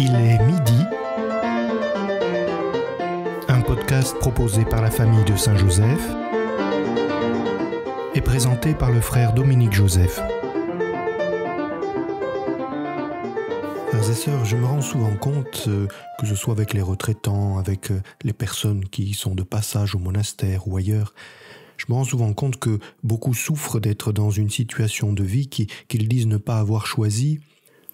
Il est midi. Un podcast proposé par la famille de Saint-Joseph et présenté par le frère Dominique Joseph. Frères et sœurs, je me rends souvent compte, euh, que ce soit avec les retraitants, avec euh, les personnes qui sont de passage au monastère ou ailleurs, je me rends souvent compte que beaucoup souffrent d'être dans une situation de vie qu'ils disent ne pas avoir choisie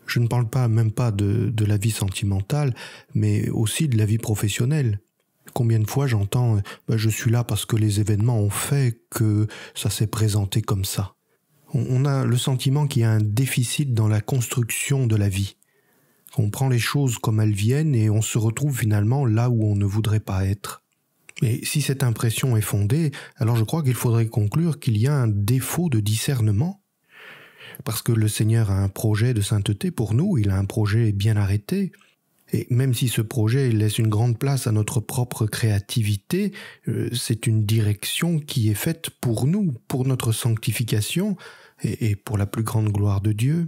je ne parle pas même pas de, la vie sentimentale, mais aussi de la vie professionnelle. Combien de fois j'entends euh, bah, je suis là parce que les événements ont fait que ça s'est présenté comme ça. on a le sentiment qu'il y a un déficit dans la construction de la vie. On prend les choses comme elles viennent et on se retrouve finalement là où on ne voudrait pas être. Et si cette impression est fondée, alors je crois qu'il faudrait conclure qu'il y a un défaut de discernement parce que le Seigneur a un projet de sainteté pour nous, il a un projet bien arrêté. Et même si ce projet laisse une grande place à notre propre créativité, euh, c'est une direction qui est faite pour nous, pour notre sanctification et pour la plus grande gloire de Dieu.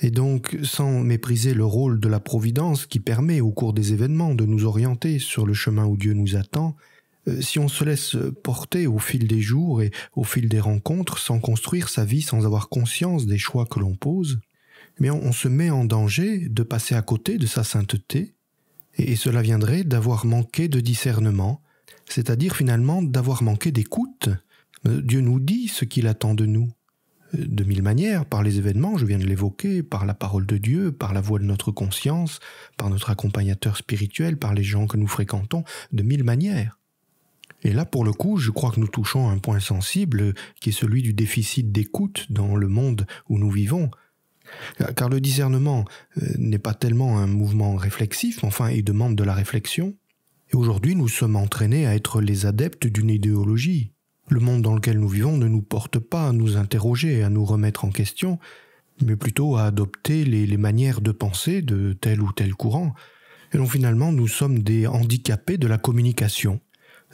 Et donc, sans mépriser le rôle de la Providence qui permet au cours des événements de nous orienter sur le chemin où Dieu nous attend, euh, si on se laisse porter au fil des jours et au fil des rencontres sans construire sa vie, sans avoir conscience des choix que l'on pose, mais on, se met en danger de passer à côté de sa sainteté, et cela viendrait d'avoir manqué de discernement, c'est-à-dire finalement d'avoir manqué d'écoute. Euh, Dieu nous dit ce qu'il attend de nous. Euh, de mille manières, par les événements, je viens de l'évoquer, par la parole de Dieu, par la voix de notre conscience, par notre accompagnateur spirituel, par les gens que nous fréquentons, de mille manières. Et là, pour le coup, je crois que nous touchons à un point sensible qui est celui du déficit d'écoute dans le monde où nous vivons. Car le discernement euh, n'est pas tellement un mouvement réflexif, enfin, il demande de la réflexion. Et aujourd'hui, nous sommes entraînés à être les adeptes d'une idéologie. Le monde dans lequel nous vivons ne nous porte pas à nous interroger, à nous remettre en question, mais plutôt à adopter les, les manières de penser de tel ou tel courant. Et donc finalement, nous sommes des handicapés de la communication.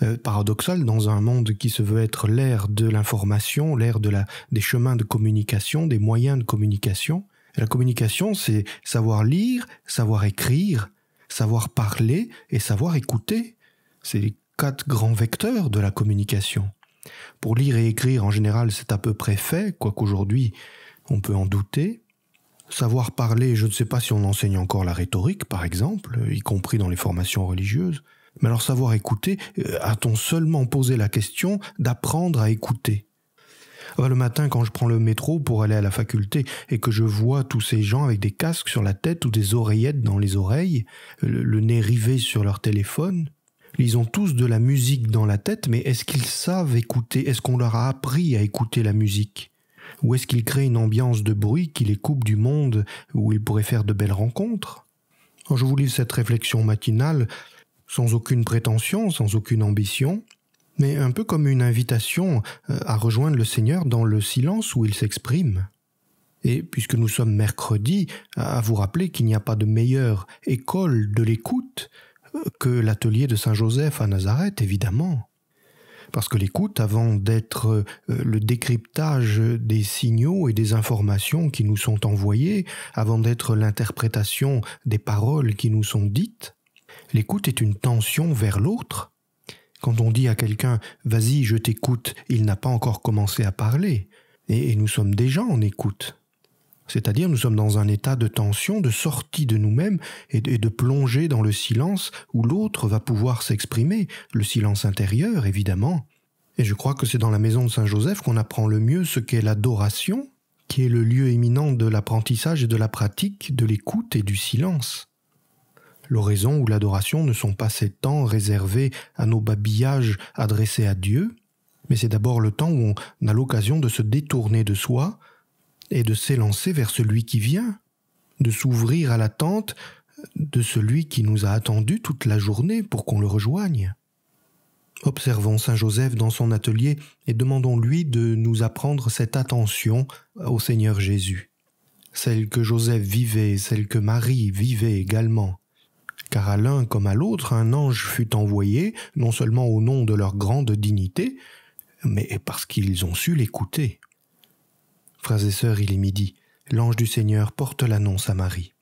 Euh, paradoxal dans un monde qui se veut être l'ère de l'information, l'ère de des chemins de communication, des moyens de communication. la communication, c'est savoir lire, savoir écrire, savoir parler et savoir écouter. C'est les quatre grands vecteurs de la communication. Pour lire et écrire, en général, c'est à peu près fait, quoiqu'aujourd'hui, on peut en douter. Savoir parler, je ne sais pas si on enseigne encore la rhétorique, par exemple, y compris dans les formations religieuses. Mais alors savoir écouter, euh, a-t-on seulement posé la question d'apprendre à écouter ah bah, le matin, quand je prends le métro pour aller à la faculté et que je vois tous ces gens avec des casques sur la tête ou des oreillettes dans les oreilles, le, nez rivé sur leur téléphone, ils ont tous de la musique dans la tête, mais est-ce qu'ils savent écouter Est-ce qu'on leur a appris à écouter la musique Ou est-ce qu'ils créent une ambiance de bruit qui les coupe du monde où ils pourraient faire de belles rencontres Je vous lis cette réflexion matinale sans aucune prétention, sans aucune ambition, mais un peu comme une invitation euh, à rejoindre le Seigneur dans le silence où il s'exprime. Et puisque nous sommes mercredi, à vous rappeler qu'il n'y a pas de meilleure école de l'écoute euh, que l'atelier de Saint Joseph à Nazareth, évidemment. Parce que l'écoute, avant d'être euh, le décryptage des signaux et des informations qui nous sont envoyés, avant d'être l'interprétation des paroles qui nous sont dites, L'écoute est une tension vers l'autre. Quand on dit à quelqu'un Vas-y, je t'écoute, il n'a pas encore commencé à parler, et, nous sommes déjà en écoute. C'est-à-dire nous sommes dans un état de tension, de sortie de nous-mêmes et de, plonger dans le silence où l'autre va pouvoir s'exprimer, le silence intérieur évidemment. Et je crois que c'est dans la maison de Saint-Joseph qu'on apprend le mieux ce qu'est l'adoration, qui est le lieu éminent de l'apprentissage et de la pratique, de l'écoute et du silence. L'oraison ou l'adoration ne sont pas ces temps réservés à nos babillages adressés à Dieu, mais c'est d'abord le temps où on a l'occasion de se détourner de soi et de s'élancer vers celui qui vient, de s'ouvrir à l'attente de celui qui nous a attendus toute la journée pour qu'on le rejoigne. Observons Saint Joseph dans son atelier et demandons-lui de nous apprendre cette attention au Seigneur Jésus, celle que Joseph vivait, celle que Marie vivait également car à l'un comme à l'autre un ange fut envoyé, non seulement au nom de leur grande dignité, mais parce qu'ils ont su l'écouter. Frères et sœurs, il est midi. L'ange du Seigneur porte l'annonce à Marie.